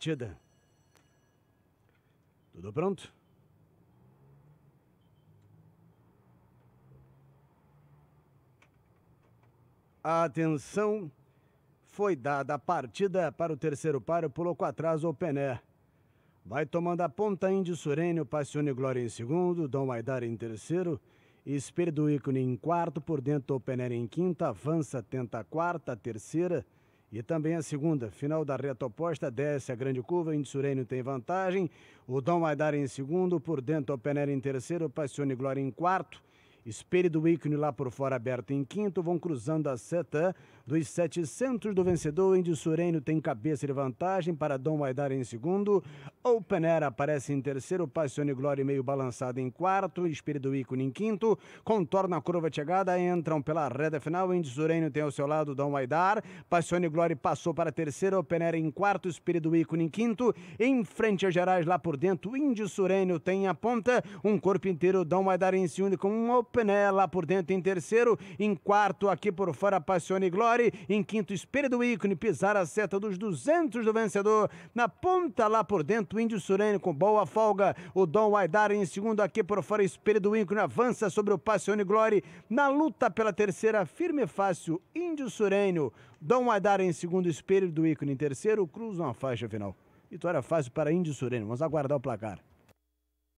partida? Tudo pronto? A atenção foi dada a partida para o terceiro par, pulou com atraso o Pené. Vai tomando a ponta Indy Surenio, Passione Glória em segundo, Dom Maidar em terceiro, Espírito Ícone em quarto, por dentro o Pené em quinta, avança, tenta a quarta, a terceira, e também a segunda, final da reta oposta, desce a grande curva, Indsurênio tem vantagem, o Dom Aidar em segundo, por dentro o Penera em terceiro, Passione Glória em quarto, Espírito do ícone lá por fora aberto em quinto, vão cruzando a seta dos 700 do vencedor. Indy Sureno tem cabeça de vantagem para Dom Maidar em segundo. Air aparece em terceiro, Passione Glória meio balançado em quarto, Espírito do ícone em quinto, contorna a curva de chegada, entram pela reta final. Indy Sureno tem ao seu lado Dom Maidar, Passione Glória passou para terceiro, Air em quarto, Espírito do ícone em quinto, em frente a Gerais lá por dentro, Indy Sureno tem a ponta, um corpo inteiro, Dom Maidar em segundo com um Penela por dentro em terceiro, em quarto aqui por fora Passione Glory, em quinto Espelho do Ícone, pisar a seta dos 200 do vencedor, na ponta lá por dentro Índio Surene com boa folga, o Dom Aidar em segundo aqui por fora Espelho do Ícone avança sobre o Passione Glory, na luta pela terceira firme e fácil Índio Surene, Dom Aidar em segundo Espelho do Ícone em terceiro, cruzam a faixa final. Vitória fácil para Índio Surene, vamos aguardar o placar.